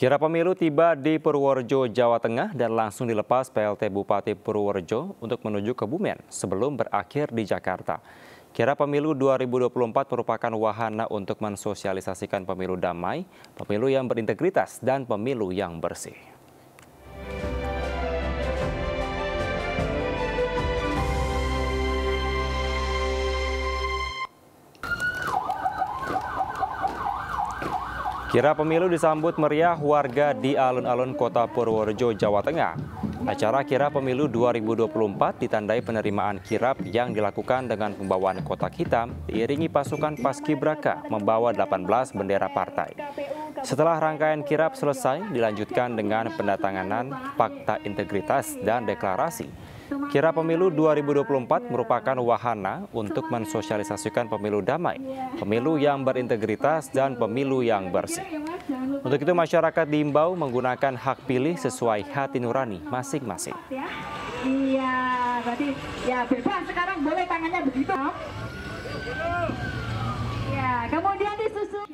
Kira pemilu tiba di Purworejo, Jawa Tengah dan langsung dilepas PLT Bupati Purworejo untuk menuju ke Bumen sebelum berakhir di Jakarta. Kira pemilu 2024 merupakan wahana untuk mensosialisasikan pemilu damai, pemilu yang berintegritas, dan pemilu yang bersih. Kira pemilu disambut meriah warga di alun-alun kota Purworejo, Jawa Tengah. Acara Kira Pemilu 2024 ditandai penerimaan kirap yang dilakukan dengan pembawaan kotak hitam diiringi pasukan Paskibraka membawa 18 bendera partai. Setelah rangkaian kirap selesai, dilanjutkan dengan pendatanganan fakta integritas dan deklarasi Kira pemilu 2024 merupakan wahana untuk mensosialisasikan pemilu damai, pemilu yang berintegritas, dan pemilu yang bersih. Untuk itu masyarakat diimbau menggunakan hak pilih sesuai hati nurani masing-masing. Iya, berarti ya bebas sekarang boleh tangannya begitu. Ya, kemudian disusun.